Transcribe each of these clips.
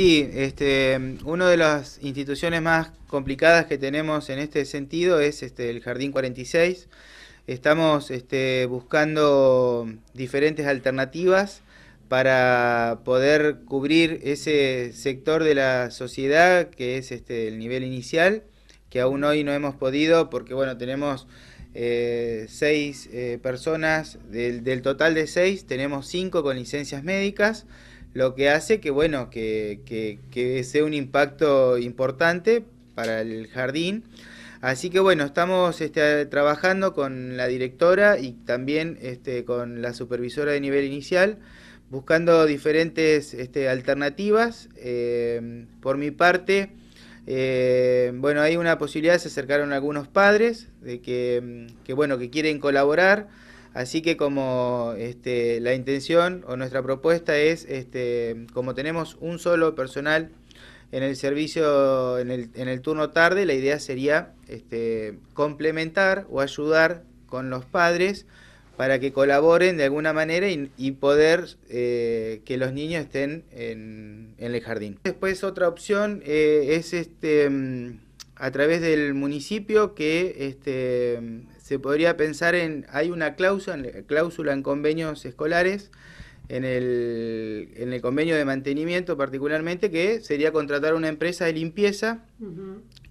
Sí, este, una de las instituciones más complicadas que tenemos en este sentido es este, el Jardín 46. Estamos este, buscando diferentes alternativas para poder cubrir ese sector de la sociedad que es este, el nivel inicial, que aún hoy no hemos podido porque bueno, tenemos eh, seis eh, personas, del, del total de seis tenemos cinco con licencias médicas lo que hace que, bueno, que, que, sea un impacto importante para el jardín. Así que bueno, estamos este, trabajando con la directora y también este, con la supervisora de nivel inicial, buscando diferentes este, alternativas. Eh, por mi parte, eh, bueno, hay una posibilidad, se acercaron algunos padres de que, que bueno, que quieren colaborar. Así que como este, la intención o nuestra propuesta es, este, como tenemos un solo personal en el servicio, en el, turno tarde, la idea sería este, complementar o ayudar con los padres para que colaboren de alguna manera y, poder eh, que los niños estén en, el jardín. Después otra opción eh, es este mm, a través del municipio que este, se podría pensar en, hay una cláusula, en convenios escolares, en el, convenio de mantenimiento particularmente, que sería contratar una empresa de limpieza,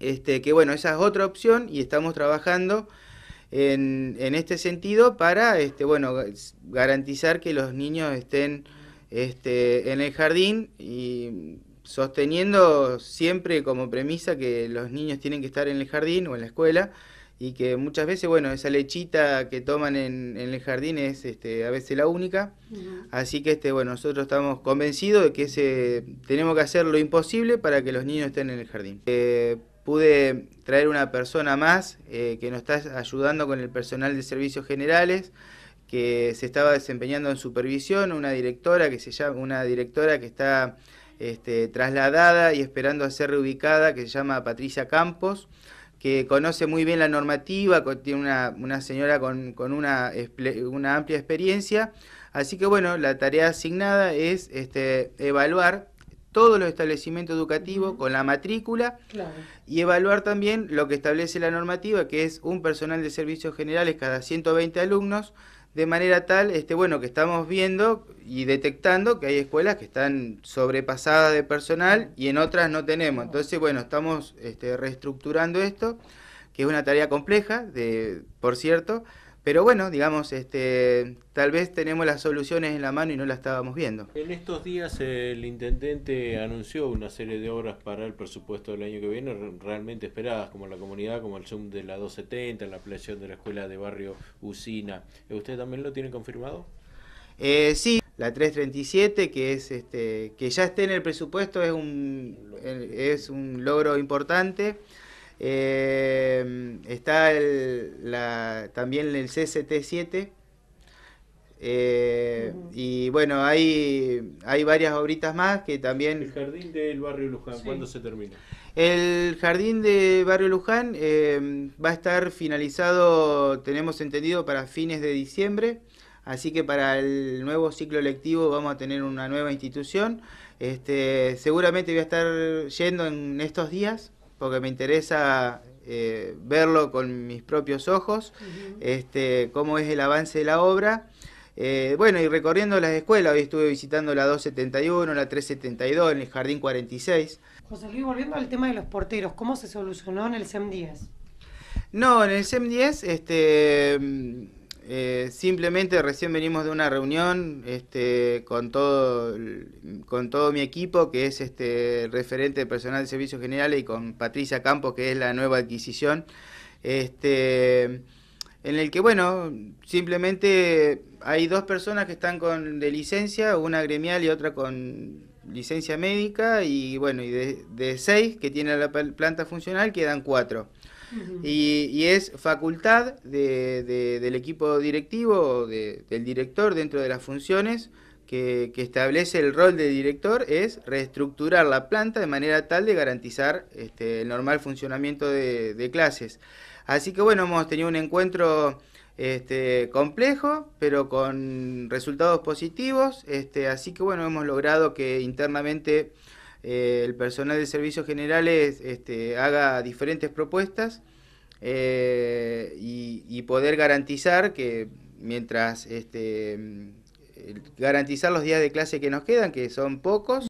este, que bueno, esa es otra opción y estamos trabajando en, en este sentido para este, bueno, garantizar que los niños estén este, en el jardín y sosteniendo siempre como premisa que los niños tienen que estar en el jardín o en la escuela y que muchas veces, bueno, esa lechita que toman en, el jardín es este, a veces la única. Así que, este, bueno, nosotros estamos convencidos de que ese, tenemos que hacer lo imposible para que los niños estén en el jardín. Eh, pude traer una persona más eh, que nos está ayudando con el personal de servicios generales que se estaba desempeñando en supervisión, una directora que se llama, una directora que está este, trasladada y esperando a ser reubicada, que se llama Patricia Campos, que conoce muy bien la normativa, tiene una, señora con, una, amplia experiencia. Así que bueno, la tarea asignada es este, evaluar todos los establecimientos educativos con la matrícula y evaluar también lo que establece la normativa, que es un personal de servicios generales cada 120 alumnos de manera tal, este, bueno, que estamos viendo y detectando que hay escuelas que están sobrepasadas de personal y en otras no tenemos. Entonces, bueno, estamos este, reestructurando esto, que es una tarea compleja, de, por cierto, pero bueno, digamos, este, tal vez tenemos las soluciones en la mano y no las estábamos viendo. En estos días el intendente anunció una serie de obras para el presupuesto del año que viene realmente esperadas, como la comunidad, como el Zoom de la 270, la ampliación de la escuela de barrio Usina. ¿Usted también lo tiene confirmado? Eh, sí, la 337, que, es, este, que ya esté en el presupuesto, es un, eh, es un logro importante. Eh, está la, también el CCT7. Eh, y bueno, hay, hay varias obritas más que también... El jardín del barrio Luján, ¿cuándo se termina? El jardín de barrio Luján eh, va a estar finalizado, tenemos entendido, para fines de diciembre. Así que para el nuevo ciclo lectivo vamos a tener una nueva institución. Este, seguramente voy a estar yendo en estos días porque me interesa eh, verlo con mis propios ojos, este, cómo es el avance de la obra. Eh, bueno, y recorriendo las escuelas, hoy estuve visitando la 271, la 372, en el Jardín 46. José Luis, volviendo al tema de los porteros, ¿cómo se solucionó en el SEM 10? No, en el SEM 10 este, eh, simplemente recién venimos de una reunión este, con, todo, con todo mi equipo, que es este, referente de personal de servicios generales, y con Patricia Campos, que es la nueva adquisición, este, en el que, bueno, simplemente hay dos personas que están con, de licencia, una gremial y otra con licencia médica, y bueno, y de, de seis que tiene la planta funcional quedan cuatro y, es facultad del equipo directivo, del director dentro de las funciones que, establece el rol de director, es reestructurar la planta de manera tal de garantizar este, el normal funcionamiento de, clases. Así que bueno, hemos tenido un encuentro este, complejo, pero con resultados positivos, este, así que bueno, hemos logrado que internamente eh, el personal de servicios generales este, haga diferentes propuestas eh, y, y, poder garantizar que mientras este, garantizar los días de clase que nos quedan, que son pocos,